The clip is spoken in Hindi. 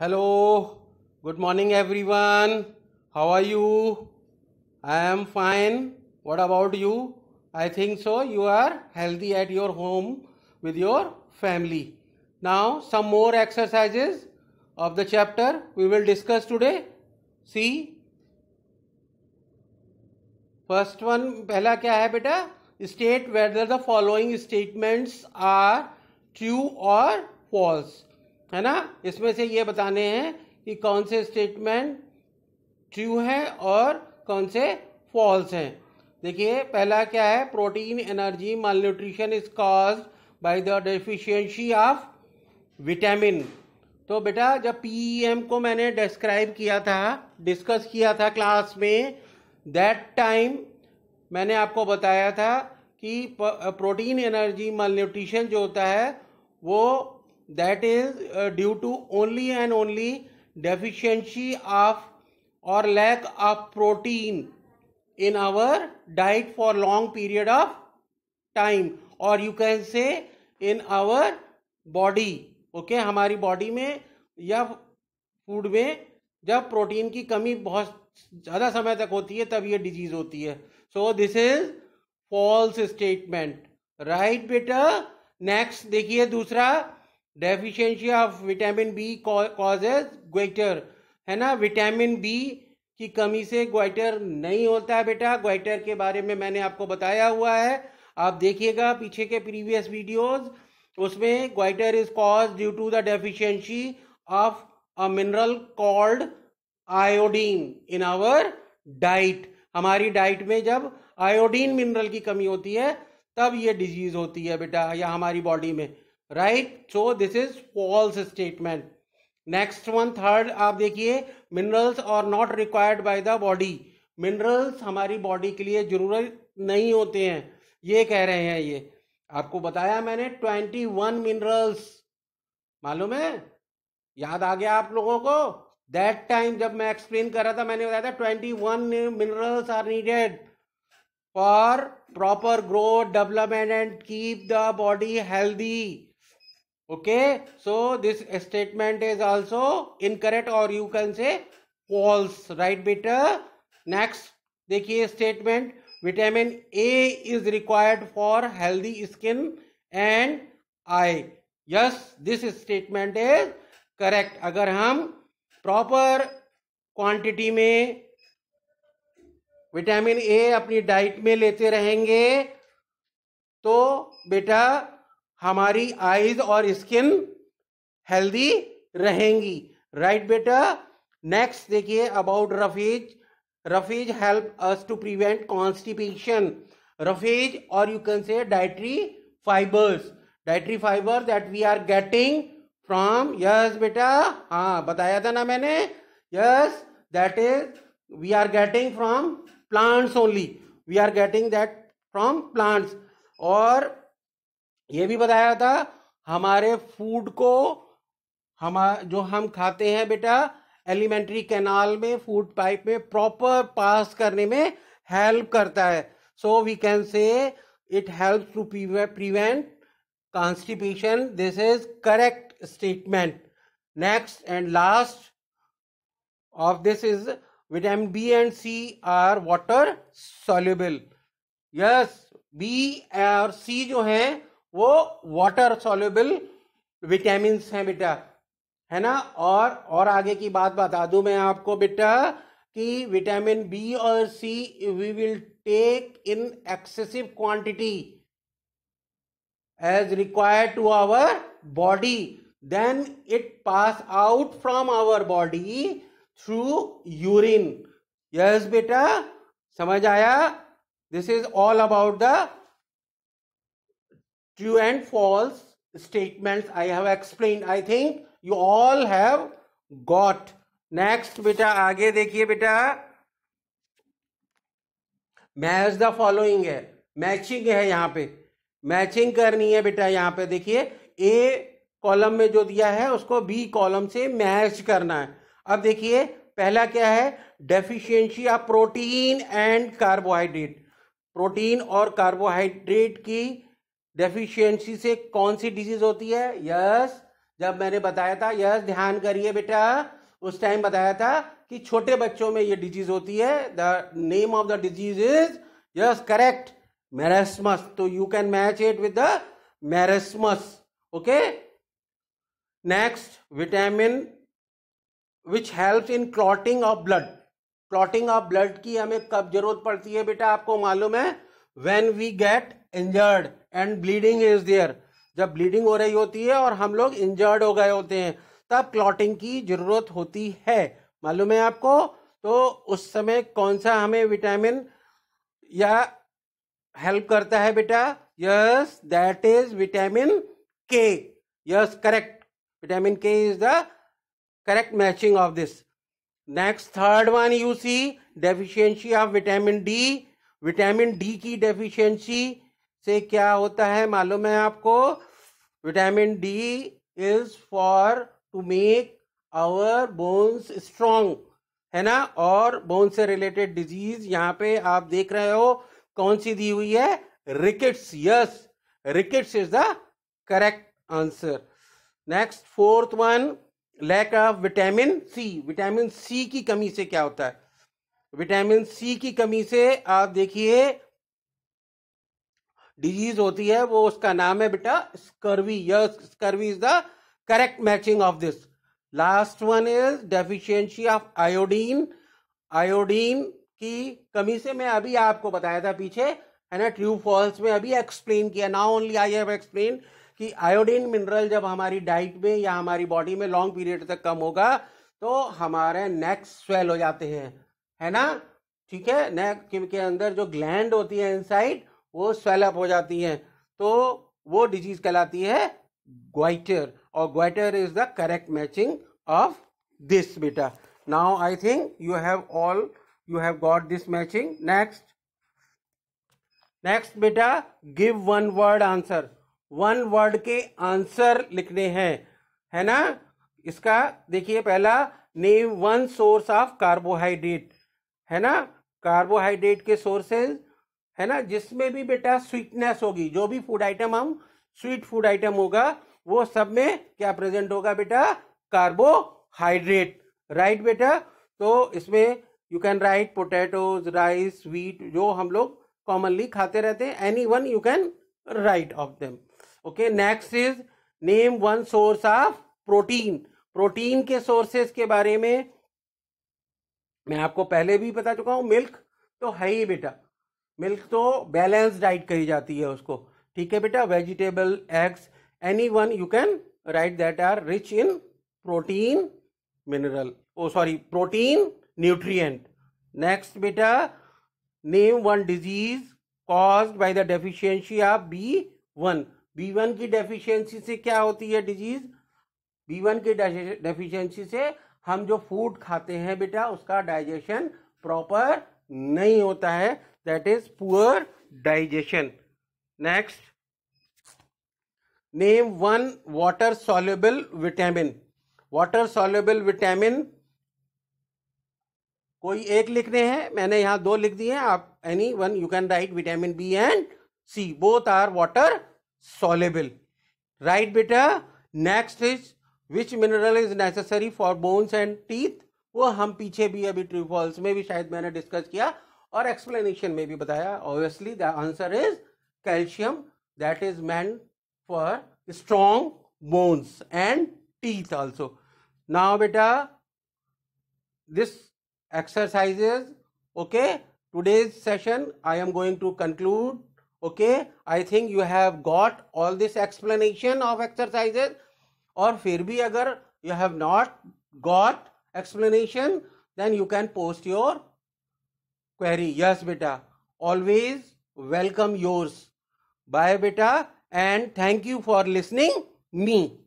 Hello, good morning everyone. How are you? I am fine. What about you? I think so. You are healthy at your home with your family. Now, some more exercises of the chapter we will discuss today. See, First one. पहला क्या है बेटा State whether the following statements are true or false. है ना इसमें से ये बताने हैं कि कौन से स्टेटमेंट ट्रू हैं और कौन से फॉल्स हैं देखिए पहला क्या है protein energy malnutrition is cause by the deficiency of vitamin तो बेटा जब पीईएम e को मैंने डिस्क्राइब किया था डिस्कस किया था क्लास में दैट टाइम मैंने आपको बताया था कि प्रोटीन एनर्जी माल न्यूट्रिशन जो होता है वो that is due to only and only deficiency of और lack of protein in our diet for long period of time और you can say in our body okay हमारी बॉडी में या फूड में जब प्रोटीन की कमी बहुत ज़्यादा समय तक होती है तब ये डिजीज होती है so this is false statement right बेटा नेक्स्ट देखिए दूसरा deficiency of vitamin B causes goitre है ना विटामिन बी की कमी से ग्वाइटर नहीं होता है बेटा ग्वाइटर के बारे में मैंने आपको बताया हुआ है आप देखिएगा पीछे के प्रीवियस वीडियोस उसमें goitre is cause due to the deficiency of a mineral called iodine in our diet हमारी डाइट में जब आयोडीन मिनरल की कमी होती है तब ये डिजीज होती है बेटा या हमारी बॉडी में right so this is false statement next one third आप देखिए minerals are not required by the body minerals हमारी बॉडी के लिए जरूरत नहीं होते हैं ये कह रहे हैं ये आपको बताया मैंने ट्वेंटी वन मिनरल्स मालूम है याद आ गया आप लोगों को दैट टाइम जब मैं एक्सप्लेन कर रहा था मैंने बताया था twenty one minerals are needed for proper growth development and keep the body healthy okay so this statement is also incorrect और you can say false right beta next देखिए statement vitamin A is required for healthy skin and eye yes this statement is correct अगर हम प्रॉपर क्वांटिटी में विटामिन ए अपनी डाइट में लेते रहेंगे तो बेटा हमारी आईज और स्किन हेल्दी रहेंगी राइट बेटा नेक्स्ट देखिए about roughage roughage help us to prevent constipation roughage और you can say dietary fibres dietary fibre that we are getting from yes बेटा हाँ बताया था ना मैंने yes that is we are getting from plants only we are getting that from plants और ये भी बताया था हमारे फूड को हम जो हम खाते हैं बेटा एलिमेंट्री कैनाल में फूड पाइप में प्रॉपर पास करने में हेल्प करता है so we can say it help to prevent constipation this is correct statement next and last of this is vitamin B and C are water soluble yes B और सी जो है वो वाटर सोल्यूबल विटामिन हैं बेटा है ना और और आगे की बात बता दू मैं आपको बेटा कि विटामिन बी और C we will take in excessive quantity as required to our body then it pass out from our body through urine yes बेटा समझ आया this is all about the true and false statements I have explained. I think you all have got. Next बेटा आगे देखिए बेटा मैच द फॉलोइंग है मैचिंग है यहाँ पे मैचिंग करनी है बेटा यहाँ पे देखिए ए कॉलम में जो दिया है उसको बी कॉलम से मैच करना है अब देखिए पहला क्या है deficiency of protein and carbohydrate protein और कार्बोहाइड्रेट की डेफिशिएंसी से कौन सी डिजीज होती है यस जब मैंने बताया था यस ध्यान करिए बेटा उस टाइम बताया था कि छोटे बच्चों में ये डिजीज होती है the name of the disease is yes correct marasmus तो you can match it with the marasmus okay next vitamin which help in clotting of blood clotting of blood की हमें कब जरूरत पड़ती है बेटा आपको मालूम है when we get injured and bleeding is there जब ब्लीडिंग हो रही होती है और हम लोग इंजर्ड हो गए होते हैं तब क्लॉटिंग की जरूरत होती है मालूम है आपको तो उस समय कौन सा हमें विटामिन या हेल्प करता है बेटा yes that is vitamin K yes correct vitamin K is the correct matching of this next third one you see deficiency of vitamin D vitamin D की डेफिशिएंसी से क्या होता है मालूम है आपको vitamin D is for to make our bones strong है ना और बोन से रिलेटेड डिजीज यहाँ पे आप देख रहे हो कौन सी दी हुई है rickets yes rickets is the correct answer next fourth one lack of vitamin C vitamin C की कमी से क्या होता है विटामिन सी की कमी से आप देखिए डिजीज होती है वो उसका नाम है बेटा scurvy scurvy is the correct matching of this last one is deficiency of iodine iodine की कमी से मैं अभी आपको बताया था पीछे है ना ट्रू फॉल्स में अभी एक्सप्लेन किया ना ओनली आई हैव एक्सप्लेन कि आयोडीन मिनरल जब हमारी डाइट में या हमारी बॉडी में लॉन्ग पीरियड तक कम होगा तो हमारे नेक्स्ट स्वेल हो जाते हैं है ना ठीक है नेक के अंदर जो ग्लैंड होती है इनसाइड वो स्वेलअप हो जाती है तो वो डिजीज कहलाती है ग्वाइटर और goitre is the correct matching of this बेटा now I think you have all you have got this matching next next बेटा give one word answer one word के आंसर लिखने हैं है ना इसका देखिए पहला name one source of carbohydrate है ना कार्बोहाइड्रेट के सोर्सेज है ना जिसमें भी बेटा स्वीटनेस होगी जो भी फूड आइटम हम स्वीट फूड आइटम होगा वो सब में क्या प्रेजेंट होगा बेटा कार्बोहाइड्रेट राइट बेटा तो इसमें you can write potatoes rice wheat जो हम लोग कॉमनली खाते रहते हैं any one you can write of them okay next is name one source of protein protein के सोर्सेज के बारे में मैं आपको पहले भी बता चुका हूँ मिल्क तो है ही बेटा मिल्क तो बैलेंस डाइट कही जाती है उसको ठीक है बेटा vegetable eggs any one you can write that are rich in protein mineral oh sorry protein nutrient next बेटा name one disease cause by the deficiency of B one B one की डेफिशिएंसी से क्या होती है डिजीज बी वन की डेफिशिएंसी से हम जो फूड खाते हैं बेटा उसका डाइजेशन प्रॉपर नहीं होता है that is poor digestion next name one water soluble vitamin water soluble vitamin कोई एक लिखने हैं मैंने यहां दो लिख दिए हैं आप any one you can write vitamin B and C both are water soluble right बेटा next is which mineral is necessary for bones and teeth वो हम पीछे भी अभी ट्रू फॉल्स में भी शायद मैंने डिस्कस किया और एक्सप्लेनेशन में भी बताया obviously the answer is calcium that is main for strong bones and teeth also now बेटा this exercises okay today's session i am going to conclude okay i think you have got all this explanation of exercises और फिर भी अगर you have not got explanation then you can post your query yes बेटा ऑलवेज वेलकम योर्स बाय बेटा and thank you for listening me